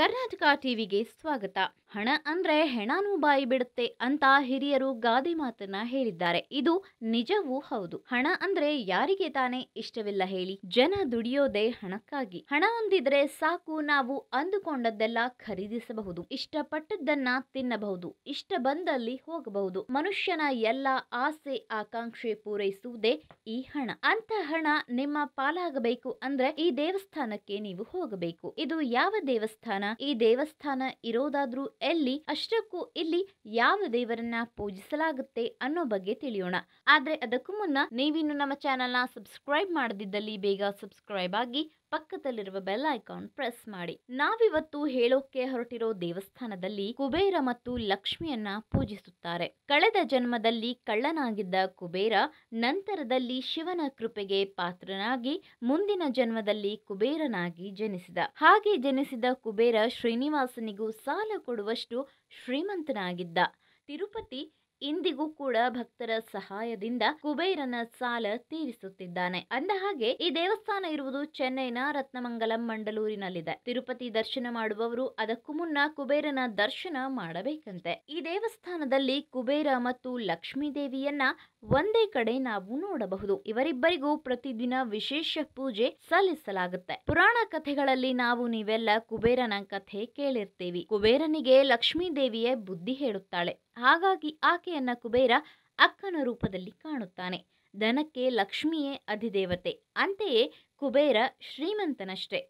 ಕರ್ನಾಟಕ ಟಿವಿಗೆ ಸ್ವಾಗತ ಹಣ ಅಂದ್ರೆ ಹೆಣಾನು ಬಾಯಿ ಬಿಡುತ್ತೆ ಅಂತ ಹಿರಿಯರು ಗಾದೆ ಮಾತನ್ನ ಹೇಳಿದ್ದಾರೆ ಇದು ನಿಜವೂ ಹೌದು ಹಣ ಅಂದ್ರೆ ಯಾರಿಗೆ ತಾನೇ ಇಷ್ಟವಿಲ್ಲ ಹೇಳಿ ಜನ ದುಡಿಯೋದೆ ಹಣಕ್ಕಾಗಿ ಹಣ ಹೊಂದಿದ್ರೆ ಸಾಕು ನಾವು ಅಂದುಕೊಂಡದ್ದೆಲ್ಲ ಖರೀದಿಸಬಹುದು ಇಷ್ಟಪಟ್ಟದ್ದನ್ನ ತಿನ್ನಬಹುದು ಇಷ್ಟ ಬಂದಲ್ಲಿ ಹೋಗಬಹುದು ಮನುಷ್ಯನ ಎಲ್ಲ ಆಸೆ ಆಕಾಂಕ್ಷೆ ಪೂರೈಸುವುದೇ ಈ ಹಣ ಅಂತ ಹಣ ನಿಮ್ಮ ಪಾಲಾಗಬೇಕು ಅಂದ್ರೆ ಈ ದೇವಸ್ಥಾನಕ್ಕೆ ನೀವು ಹೋಗಬೇಕು ಇದು ಯಾವ ದೇವಸ್ಥಾನ ಈ ದೇವಸ್ಥಾನ ಇರೋದಾದ್ರೂ ಎಲ್ಲಿ ಅಷ್ಟಕ್ಕೂ ಇಲ್ಲಿ ಯಾವ ದೇವರನ್ನ ಪೂಜಿಸಲಾಗುತ್ತೆ ಅನ್ನೋ ಬಗ್ಗೆ ತಿಳಿಯೋಣ ಆದ್ರೆ ಅದಕ್ಕೂ ಮುನ್ನ ನೀವಿನ್ನು ನಮ್ಮ ಚಾನೆಲ್ನ ಸಬ್ಸ್ಕ್ರೈಬ್ ಮಾಡದಿದ್ದಲ್ಲಿ ಬೇಗ ಸಬ್ಸ್ಕ್ರೈಬ್ ಆಗಿ ಪಕ್ಕದಲ್ಲಿರುವ ಬೆಲ್ ಐಕಾನ್ ಪ್ರೆಸ್ ಮಾಡಿ ನಾವಿವತ್ತು ಹೇಳೋಕೆ ಹೊರಟಿರೋ ದೇವಸ್ಥಾನದಲ್ಲಿ ಕುಬೇರ ಮತ್ತು ಲಕ್ಷ್ಮಿಯನ್ನ ಪೂಜಿಸುತ್ತಾರೆ ಕಳೆದ ಜನ್ಮದಲ್ಲಿ ಕಳ್ಳನಾಗಿದ್ದ ಕುಬೇರ ನಂತರದಲ್ಲಿ ಶಿವನ ಕೃಪೆಗೆ ಪಾತ್ರನಾಗಿ ಮುಂದಿನ ಜನ್ಮದಲ್ಲಿ ಕುಬೇರನಾಗಿ ಜನಿಸಿದ ಹಾಗೆ ಜನಿಸಿದ ಕುಬೇರ ಶ್ರೀನಿವಾಸನಿಗೂ ಸಾಲ ಕೊಡುವಷ್ಟು ಶ್ರೀಮಂತನಾಗಿದ್ದ ತಿರುಪತಿ ಇಂದಿಗೂ ಕೂಡ ಭಕ್ತರ ಸಹಾಯದಿಂದ ಕುಬೇರನ ಸಾಲ ತೀರಿಸುತ್ತಿದ್ದಾನೆ ಹಾಗೆ ಈ ದೇವಸ್ಥಾನ ಇರುವುದು ಚೆನ್ನೈನ ರತ್ನಮಂಗಲಂ ಮಂಡಲೂರಿನಲ್ಲಿದೆ ತಿರುಪತಿ ದರ್ಶನ ಮಾಡುವವರು ಅದಕ್ಕೂ ಮುನ್ನ ಕುಬೇರನ ದರ್ಶನ ಮಾಡಬೇಕಂತೆ ಈ ದೇವಸ್ಥಾನದಲ್ಲಿ ಕುಬೇರ ಮತ್ತು ಲಕ್ಷ್ಮೀ ದೇವಿಯನ್ನ ಒಂದೇ ಕಡೆ ನಾವು ನೋಡಬಹುದು ಇವರಿಬ್ಬರಿಗೂ ಪ್ರತಿದಿನ ವಿಶೇಷ ಪೂಜೆ ಸಲ್ಲಿಸಲಾಗುತ್ತೆ ಪುರಾಣ ಕಥೆಗಳಲ್ಲಿ ನಾವು ನೀವೆಲ್ಲ ಕುಬೇರನ ಕಥೆ ಕೇಳಿರ್ತೀವಿ ಕುಬೇರನಿಗೆ ಲಕ್ಷ್ಮೀ ದೇವಿಯೇ ಬುದ್ಧಿ ಹೇಳುತ್ತಾಳೆ ಹಾಗಾಗಿ ಆಕೆಯನ್ನು ಕುಬೇರ ಅಕ್ಕನ ರೂಪದಲ್ಲಿ ಕಾಣುತ್ತಾನೆ ದನಕ್ಕೆ ಲಕ್ಷ್ಮಿಯೇ ಅಧಿದೇವತೆ ಅಂತೆಯೇ ಕುಬೇರ ಶ್ರೀಮಂತನಷ್ಟೇ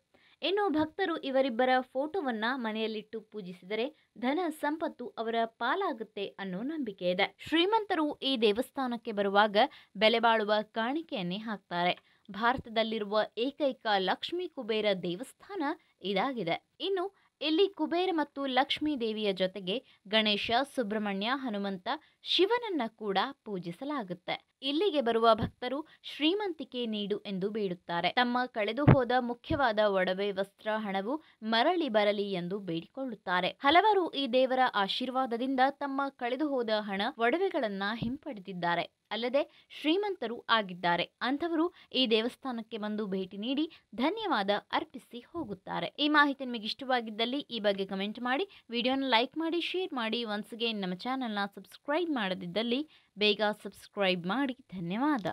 ಇನ್ನು ಭಕ್ತರು ಇವರಿಬ್ಬರ ಫೋಟೋವನ್ನ ಮನೆಯಲ್ಲಿಟ್ಟು ಪೂಜಿಸಿದರೆ ಧನ ಸಂಪತ್ತು ಅವರ ಪಾಲಾಗುತ್ತೆ ಅನ್ನೋ ನಂಬಿಕೆ ಇದೆ ಶ್ರೀಮಂತರು ಈ ದೇವಸ್ಥಾನಕ್ಕೆ ಬರುವಾಗ ಬೆಲೆ ಬಾಳುವ ಕಾಣಿಕೆಯನ್ನೇ ಹಾಕ್ತಾರೆ ಭಾರತದಲ್ಲಿರುವ ಏಕೈಕ ಲಕ್ಷ್ಮೀ ಕುಬೇರ ದೇವಸ್ಥಾನ ಇದಾಗಿದೆ ಇನ್ನು ಇಲ್ಲಿ ಕುಬೇರ ಮತ್ತು ಲಕ್ಷ್ಮೀ ದೇವಿಯ ಜೊತೆಗೆ ಗಣೇಶ ಸುಬ್ರಹ್ಮಣ್ಯ ಹನುಮಂತ ಶಿವನನ್ನ ಕೂಡ ಪೂಜಿಸಲಾಗುತ್ತೆ ಇಲ್ಲಿಗೆ ಬರುವ ಭಕ್ತರು ಶ್ರೀಮಂತಿಕೆ ನೀಡು ಎಂದು ಬೇಡುತ್ತಾರೆ ತಮ್ಮ ಕಳೆದು ಹೋದ ಮುಖ್ಯವಾದ ಒಡವೆ ವಸ್ತ್ರ ಹಣವು ಮರಳಿ ಬರಲಿ ಎಂದು ಬೇಡಿಕೊಳ್ಳುತ್ತಾರೆ ಹಲವರು ಈ ದೇವರ ಆಶೀರ್ವಾದದಿಂದ ತಮ್ಮ ಕಳೆದು ಹೋದ ಹಣ ಒಡವೆಗಳನ್ನ ಹಿಂಪಡೆದಿದ್ದಾರೆ ಅಲ್ಲದೆ ಶ್ರೀಮಂತರು ಆಗಿದ್ದಾರೆ ಅಂಥವರು ಈ ದೇವಸ್ಥಾನಕ್ಕೆ ಬಂದು ಭೇಟಿ ನೀಡಿ ಧನ್ಯವಾದ ಅರ್ಪಿಸಿ ಹೋಗುತ್ತಾರೆ ಈ ಮಾಹಿತಿ ನಿಮಗೆ ಇಷ್ಟವಾಗಿದ್ದಲ್ಲಿ ಈ ಬಗ್ಗೆ ಕಮೆಂಟ್ ಮಾಡಿ ವಿಡಿಯೋನ ಲೈಕ್ ಮಾಡಿ ಶೇರ್ ಮಾಡಿ ಒನ್ಸ್ ನಮ್ಮ ಚಾನಲ್ನ ಸಬ್ಸ್ಕ್ರೈಬ್ ಮಾಡದಿದ್ದಲ್ಲಿ ಬೇಗ ಸಬ್ಸ್ಕ್ರೈಬ್ ಮಾಡಿ ಧನ್ಯವಾದ